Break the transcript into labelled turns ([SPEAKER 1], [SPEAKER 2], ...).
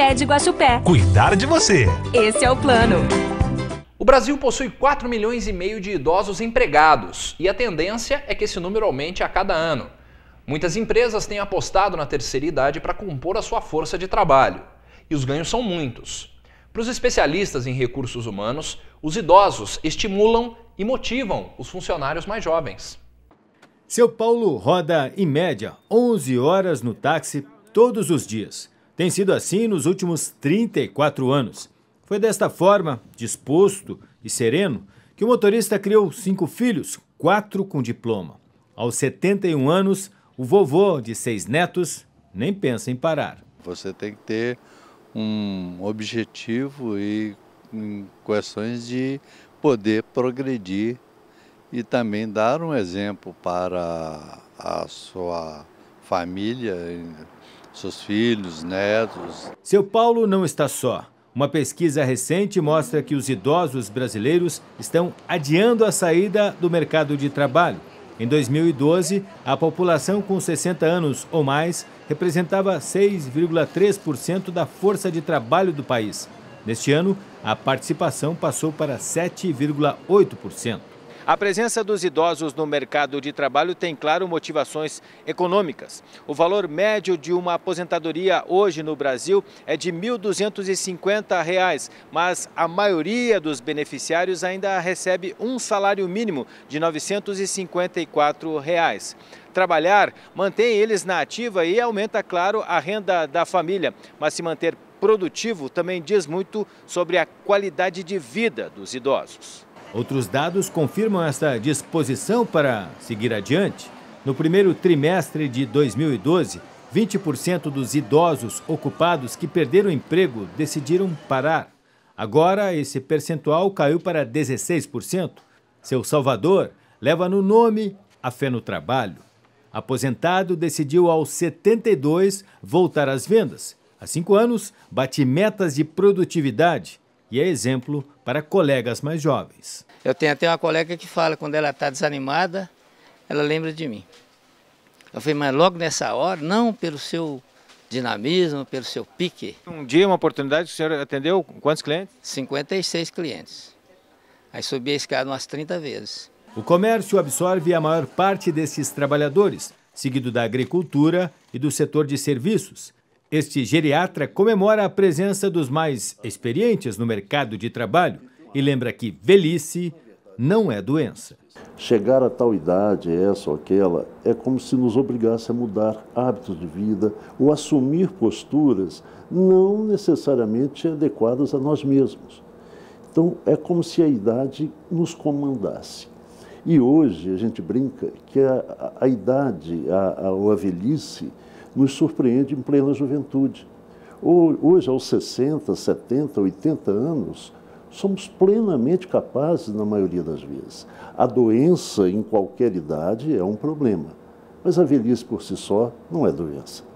[SPEAKER 1] Unimed Guaxupé. Cuidar de você. Esse é o plano. O Brasil possui 4 milhões e meio de idosos empregados e a tendência é que esse número aumente a cada ano. Muitas empresas têm apostado na terceira idade para compor a sua força de trabalho e os ganhos são muitos. Para os especialistas em recursos humanos, os idosos estimulam e motivam os funcionários mais jovens. Seu Paulo roda, em média, 11 horas no táxi todos os dias. Tem sido assim nos últimos 34 anos. Foi desta forma, disposto e sereno, que o motorista criou cinco filhos, quatro com diploma. Aos 71 anos, o vovô de seis netos nem pensa em parar. Você tem que ter
[SPEAKER 2] um objetivo e questões de poder progredir e também dar um exemplo para a sua família seus filhos, netos.
[SPEAKER 1] Seu Paulo não está só. Uma pesquisa recente mostra que os idosos brasileiros estão adiando a saída do mercado de trabalho. Em 2012, a população com 60 anos ou mais representava 6,3% da força de trabalho do país. Neste ano, a participação passou para 7,8%. A presença dos idosos no mercado de trabalho tem, claro, motivações econômicas. O valor médio de uma aposentadoria hoje no Brasil é de R$ 1.250, mas a maioria dos beneficiários ainda recebe um salário mínimo de R$ 954. Reais. Trabalhar mantém eles na ativa e aumenta, claro, a renda da família, mas se manter produtivo também diz muito sobre a qualidade de vida dos idosos. Outros dados confirmam essa disposição para seguir adiante. No primeiro trimestre de 2012, 20% dos idosos ocupados que perderam emprego decidiram parar. Agora, esse percentual caiu para 16%. Seu Salvador leva no nome a fé no trabalho. Aposentado, decidiu aos 72 voltar às vendas. Há cinco anos, bate metas de produtividade e é exemplo para colegas mais jovens.
[SPEAKER 3] Eu tenho até uma colega que fala quando ela está desanimada, ela lembra de mim. Eu falei, mas logo nessa hora, não pelo seu dinamismo, pelo seu pique. Um dia, uma oportunidade, o senhor atendeu quantos clientes? 56 clientes. Aí subi a escada umas 30 vezes.
[SPEAKER 1] O comércio absorve a maior parte desses trabalhadores, seguido da agricultura e do setor de serviços, este geriatra comemora a presença dos mais experientes no mercado de trabalho e lembra que velhice
[SPEAKER 2] não é doença. Chegar a tal idade, essa ou aquela, é como se nos obrigasse a mudar hábitos de vida ou assumir posturas não necessariamente adequadas a nós mesmos. Então, é como se a idade nos comandasse. E hoje a gente brinca que a, a, a idade, a, a, a velhice, nos surpreende em plena juventude. Hoje, aos 60, 70, 80 anos, somos plenamente capazes na maioria das vezes. A doença em qualquer idade é um problema, mas a velhice por si só não é doença.